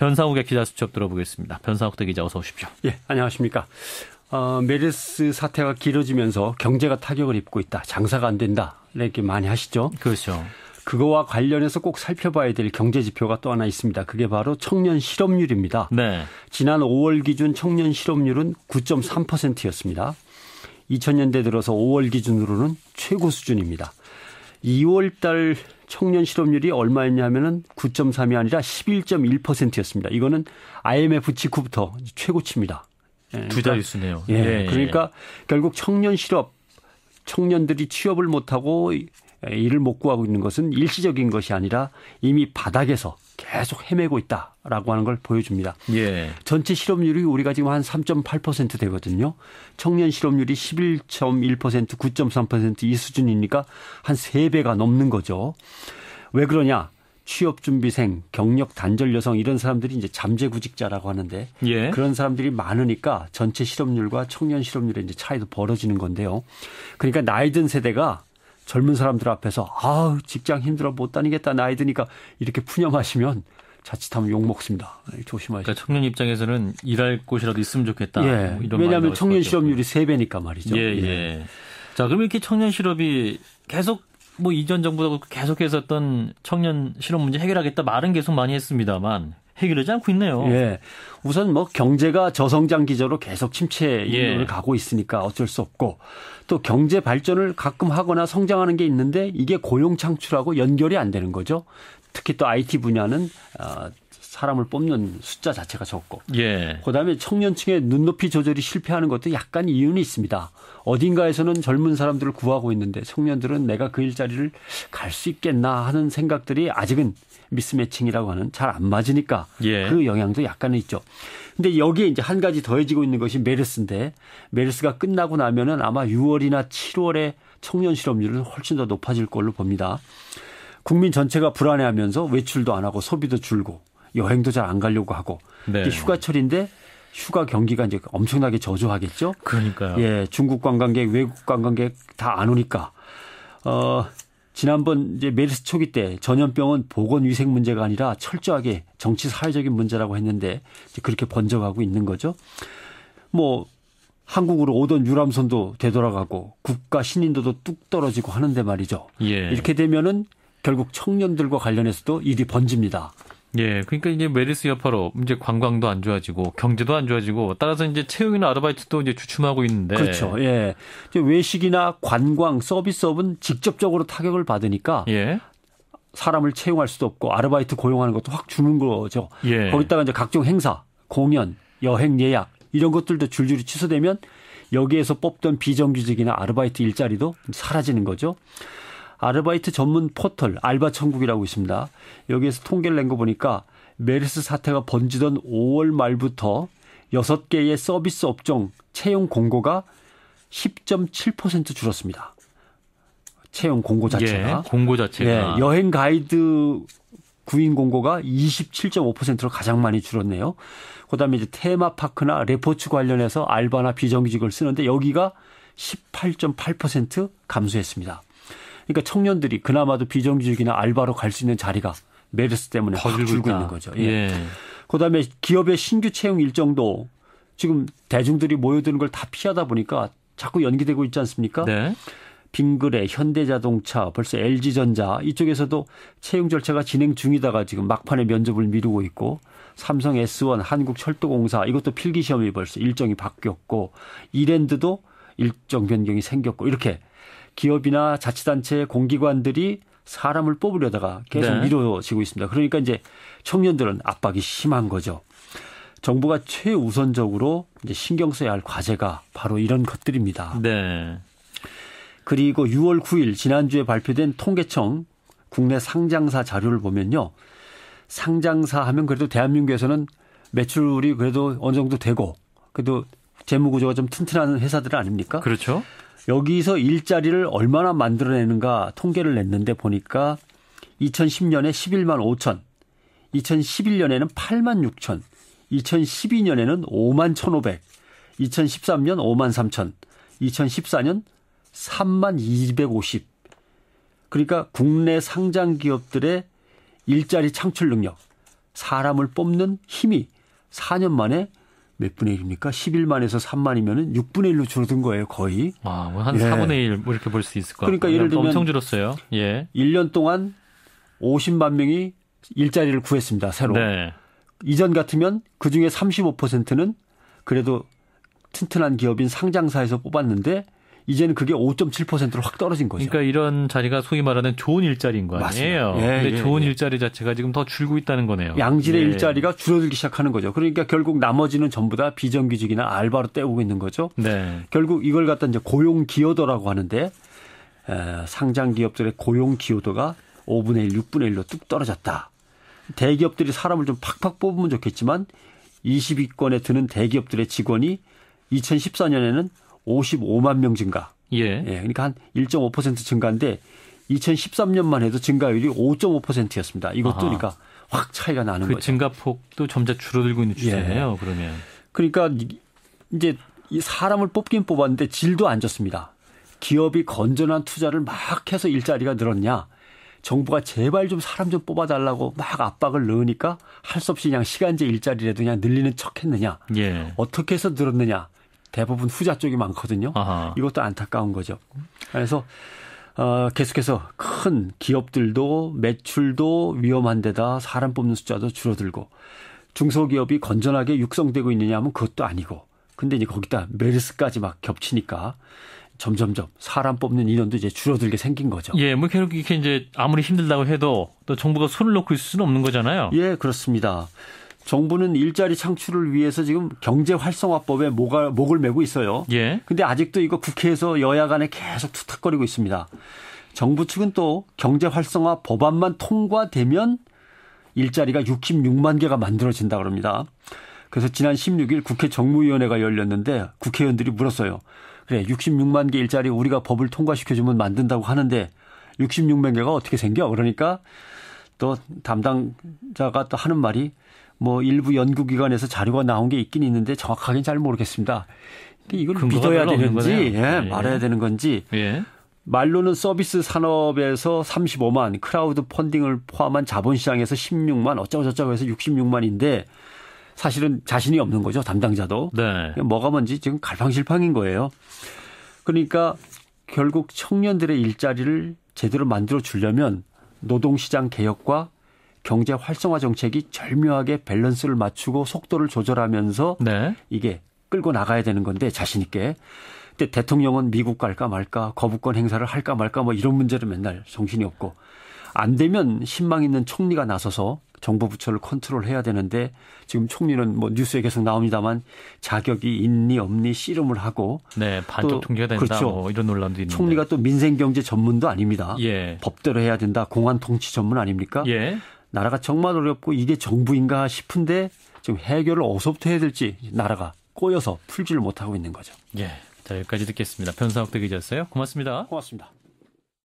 변상욱의 기자 수첩 들어보겠습니다. 변상욱 대 기자 어서 오십시오. 예, 안녕하십니까. 어, 메르스 사태가 길어지면서 경제가 타격을 입고 있다. 장사가 안 된다. 이렇게 많이 하시죠. 그렇죠. 그거와 관련해서 꼭 살펴봐야 될 경제 지표가 또 하나 있습니다. 그게 바로 청년 실업률입니다. 네. 지난 5월 기준 청년 실업률은 9.3%였습니다. 2000년대 들어서 5월 기준으로는 최고 수준입니다. 2월달 청년 실업률이 얼마였냐면은 9.3이 아니라 11.1%였습니다. 이거는 IMF 직후부터 최고치입니다. 예, 두 그러니까 자릿수네요. 예, 예, 그러니까 결국 청년 실업, 청년들이 취업을 못하고 이를 못 구하고 있는 것은 일시적인 것이 아니라 이미 바닥에서 계속 헤매고 있다라고 하는 걸 보여줍니다. 예. 전체 실업률이 우리가 지금 한 3.8% 되거든요. 청년 실업률이 11.1%, 9.3%이 수준이니까 한 3배가 넘는 거죠. 왜 그러냐? 취업준비생, 경력 단절 여성 이런 사람들이 이제 잠재구직자라고 하는데 예. 그런 사람들이 많으니까 전체 실업률과 청년 실업률의 이제 차이도 벌어지는 건데요. 그러니까 나이 든 세대가 젊은 사람들 앞에서 아우 직장 힘들어 못 다니겠다 나이 드니까 이렇게 푸념하시면 자칫하면 욕 먹습니다. 네, 조심하시오 그러니까 청년 입장에서는 일할 곳이라도 있으면 좋겠다. 예. 뭐 왜냐하면 청년 실업률이 3배니까 말이죠. 예, 예. 예. 자, 그럼 이렇게 청년 실업이 계속 뭐 이전 정부도 계속해서 어떤 청년 실업 문제 해결하겠다 말은 계속 많이 했습니다만 해결하지 않고 있네요. 예. 우선 뭐 경제가 저성장 기조로 계속 침체 인도를 예. 가고 있으니까 어쩔 수 없고 또 경제 발전을 가끔 하거나 성장하는 게 있는데 이게 고용 창출하고 연결이 안 되는 거죠. 특히 또 IT 분야는 어, 사람을 뽑는 숫자 자체가 적고 예. 그다음에 청년층의 눈높이 조절이 실패하는 것도 약간 이유는 있습니다. 어딘가에서는 젊은 사람들을 구하고 있는데 청년들은 내가 그 일자리를 갈 수 있겠나 하는 생각들이 아직은 미스매칭이라고 하는 잘 안 맞으니까 예. 그 영향도 약간은 있죠. 근데 여기에 이제 한 가지 더해지고 있는 것이 메르스인데 메르스가 끝나고 나면은 아마 6월이나 7월에 청년 실업률은 훨씬 더 높아질 걸로 봅니다. 국민 전체가 불안해하면서 외출도 안 하고 소비도 줄고 여행도 잘 안 가려고 하고 네. 휴가철인데 휴가 경기가 이제 엄청나게 저조하겠죠. 그러니까요. 예, 중국 관광객, 외국 관광객 다 안 오니까 어 지난번 이제 메르스 초기 때 전염병은 보건 위생 문제가 아니라 철저하게 정치 사회적인 문제라고 했는데 그렇게 번져가고 있는 거죠. 뭐 한국으로 오던 유람선도 되돌아가고 국가 신인도도 뚝 떨어지고 하는데 말이죠. 예. 이렇게 되면은 결국 청년들과 관련해서도 일이 번집니다. 예, 그러니까 이제 메르스 여파로 이제 관광도 안 좋아지고 경제도 안 좋아지고 따라서 이제 채용이나 아르바이트도 이제 주춤하고 있는데 그렇죠. 예, 외식이나 관광 서비스업은 직접적으로 타격을 받으니까 예. 사람을 채용할 수도 없고 아르바이트 고용하는 것도 확 주는 거죠. 예. 거기다가 이제 각종 행사, 공연, 여행 예약 이런 것들도 줄줄이 취소되면 여기에서 뽑던 비정규직이나 아르바이트 일자리도 사라지는 거죠. 아르바이트 전문 포털 알바천국이라고 있습니다. 여기에서 통계를 낸 거 보니까 메르스 사태가 번지던 5월 말부터 6개의 서비스 업종 채용 공고가 10.7% 줄었습니다. 채용 공고 예, 자체가. 예, 공고 자체가. 예, 여행 가이드 구인 공고가 27.5%로 가장 많이 줄었네요. 그다음에 이제 테마파크나 레포츠 관련해서 알바나 비정규직을 쓰는데 여기가 18.8% 감소했습니다. 그러니까 청년들이 그나마도 비정규직이나 알바로 갈 수 있는 자리가 메르스 때문에 줄고 있다. 있는 거죠. 예. 예. 그다음에 기업의 신규 채용 일정도 지금 대중들이 모여드는 걸 다 피하다 보니까 자꾸 연기되고 있지 않습니까? 네. 빙그레, 현대자동차, 벌써 LG전자 이쪽에서도 채용 절차가 진행 중이다가 지금 막판에 면접을 미루고 있고 삼성 S1, 한국철도공사 이것도 필기 시험이 벌써 일정이 바뀌었고 이랜드도 일정 변경이 생겼고 이렇게 기업이나 자치단체 공기관들이 사람을 뽑으려다가 계속 네. 미뤄지고 있습니다. 그러니까 이제 청년들은 압박이 심한 거죠. 정부가 최우선적으로 이제 신경 써야 할 과제가 바로 이런 것들입니다. 네. 그리고 6월 9일 지난주에 발표된 통계청 국내 상장사 자료를 보면요. 상장사 하면 그래도 대한민국에서는 매출이 그래도 어느 정도 되고 그래도 재무구조가 좀 튼튼한 회사들 아닙니까? 그렇죠. 여기서 일자리를 얼마나 만들어내는가 통계를 냈는데 보니까 2010년에 11만 5천, 2011년에는 8만 6천, 2012년에는 5만 1,500, 2013년 5만 3천, 2014년 3만 250. 그러니까 국내 상장 기업들의 일자리 창출 능력, 사람을 뽑는 힘이 4년 만에 몇 분의 1입니까? 11만에서 3만이면은 6분의 1로 줄어든 거예요, 거의. 아, 뭐 한 예. 4분의 1 뭐 이렇게 볼 수 있을 것 그러니까 같아요. 그러니까 예를 들면 엄청 줄었어요. 예. 1년 동안 50만 명이 일자리를 구했습니다, 새로. 네. 이전 같으면 그 중에 35%는 그래도 튼튼한 기업인 상장사에서 뽑았는데 이제는 그게 5.7%로 확 떨어진 거죠. 그러니까 이런 자리가 소위 말하는 좋은 일자리인 거 아니에요. 예, 근데 예, 좋은 예. 일자리 자체가 지금 더 줄고 있다는 거네요. 양질의 예. 일자리가 줄어들기 시작하는 거죠. 그러니까 결국 나머지는 전부 다 비정규직이나 알바로 떼우고 있는 거죠. 네. 결국 이걸 갖다 이제 고용 기여도라고 하는데 에, 상장 기업들의 고용 기여도가 5분의 1, 6분의 1로 뚝 떨어졌다. 대기업들이 사람을 좀 팍팍 뽑으면 좋겠지만 20위권에 드는 대기업들의 직원이 2014년에는 55만 명 증가. 예. 예 그러니까 한 1.5% 증가인데 2013년만 해도 증가율이 5.5%였습니다. 이것도 아하. 그러니까 확 차이가 나는 그 거죠. 증가폭도 점차 줄어들고 있는 추세네요. 예. 그러면. 그러니까 이제 이 사람을 뽑긴 뽑았는데 질도 안 좋습니다. 기업이 건전한 투자를 막 해서 일자리가 늘었냐? 정부가 제발 좀 사람 좀 뽑아달라고 막 압박을 넣으니까 할 수 없이 그냥 시간제 일자리라도 그냥 늘리는 척 했느냐. 예. 어떻게 해서 늘었느냐. 대부분 후자 쪽이 많거든요. 아하. 이것도 안타까운 거죠. 그래서 어, 계속해서 큰 기업들도 매출도 위험한 데다 사람 뽑는 숫자도 줄어들고 중소기업이 건전하게 육성되고 있느냐 하면 그것도 아니고 근데 이제 거기다 메르스까지 막 겹치니까 점점점 사람 뽑는 인원도 이제 줄어들게 생긴 거죠. 예, 뭐 결국 이렇게 이제 아무리 힘들다고 해도 또 정부가 손을 놓고 있을 수는 없는 거잖아요. 예, 그렇습니다. 정부는 일자리 창출을 위해서 지금 경제 활성화법에 목을, 목을 메고 있어요. 예. 근데 아직도 이거 국회에서 여야 간에 계속 투탁거리고 있습니다. 정부 측은 또 경제 활성화 법안만 통과되면 일자리가 66만 개가 만들어진다 그럽니다. 그래서 지난 16일 국회 정무위원회가 열렸는데 국회의원들이 물었어요. 그래, 66만 개 일자리 우리가 법을 통과시켜주면 만든다고 하는데 66만 개가 어떻게 생겨? 그러니까 또 담당자가 또 하는 말이 뭐 일부 연구기관에서 자료가 나온 게 있긴 있는데 정확하게는 잘 모르겠습니다. 이걸 믿어야 되는지 예, 예. 말아야 되는 건지 예. 말로는 서비스 산업에서 35만 크라우드 펀딩을 포함한 자본시장에서 16만 어쩌고저쩌고 해서 66만인데 사실은 자신이 없는 거죠 담당자도 네. 뭐가 뭔지 지금 갈팡질팡인 거예요. 그러니까 결국 청년들의 일자리를 제대로 만들어 주려면 노동시장 개혁과 경제 활성화 정책이 절묘하게 밸런스를 맞추고 속도를 조절하면서 네. 이게 끌고 나가야 되는 건데 자신 있게. 근데 대통령은 미국 갈까 말까 거부권 행사를 할까 말까 뭐 이런 문제를 맨날 정신이 없고 안 되면 신망 있는 총리가 나서서 정부 부처를 컨트롤해야 되는데 지금 총리는 뭐 뉴스에 계속 나옵니다만 자격이 있니 없니 씨름을 하고 네 반쪽 통제가 된다 그렇죠. 뭐 이런 논란도 있는데 총리가 또 민생 경제 전문도 아닙니다. 예. 법대로 해야 된다 공안 통치 전문 아닙니까? 예. 나라가 정말 어렵고 이게 정부인가 싶은데 지금 해결을 어디서부터 해야 될지 나라가 꼬여서 풀지를 못하고 있는 거죠. 예. 자, 여기까지 듣겠습니다. 변상욱 대기자였어요. 고맙습니다. 고맙습니다.